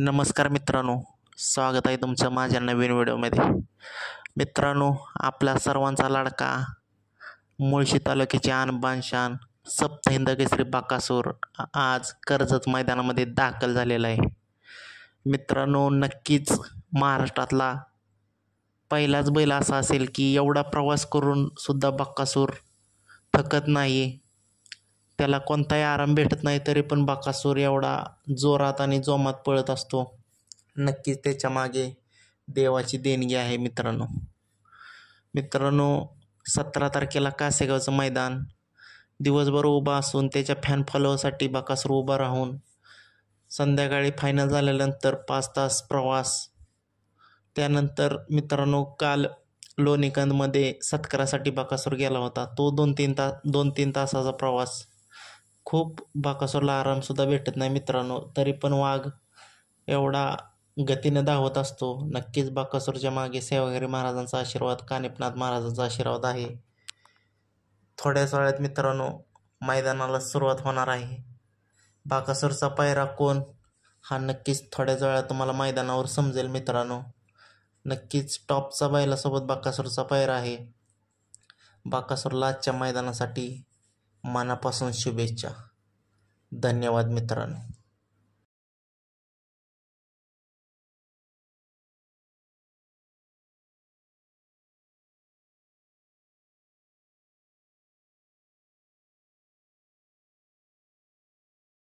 नमस्कार मित्रांनो स्वागत आहे तुमचं माझ्या नवीन व्हिडिओमध्ये मित्रांनो आपला सर्वांचा लाडका मुळशी तालुक्याचे आन सप्त हिंद केसरी बाकासूर आज कर्जत मैदानामध्ये दाखल झालेला आहे मित्रांनो नक्कीच महाराष्ट्रातला पहिलाच बैल असा असेल की एवढा प्रवास करून सुद्धा थकत नाही त्याला कोणताही आराम भेटत नाही तरी पण बाकासूर एवढा जोरात आणि जोमात पळत असतो नक्कीच त्याच्या मागे देवाची देणगी आहे मित्रांनो मित्रांनो सतरा तारखेला कासेगावचं मैदान दिवसभर उभा असून त्याच्या फॅन फॉलोअरसाठी बाकासूर उभा राहून संध्याकाळी फायनल झाल्यानंतर पाच तास प्रवास त्यानंतर मित्रांनो काल लोणीकंदमध्ये सत्करासाठी बाकासूर गेला होता तो दोन तीन तास दोन तीन तासाचा प्रवास खूप बकासूरला आरामसुद्धा भेटत नाही मित्रांनो तरी पण वाघ एवढा गतीने धावत असतो नक्कीच बकासूरच्या मागे सेवागिरी महाराजांचा आशीर्वाद कानिपनाथ महाराजांचा आशीर्वाद आहे थोड्याच वेळात मित्रांनो मैदानाला सुरुवात होणार आहे बाकासूरचा पायरा कोण हा नक्कीच थोड्याच वेळात तुम्हाला मैदानावर समजेल मित्रांनो नक्कीच टॉपचा बैलासोबत बाकासूरचा पायरा आहे बाकासूरला आजच्या मैदानासाठी मनापासून शुभेच्छा धन्यवाद मित्रांनो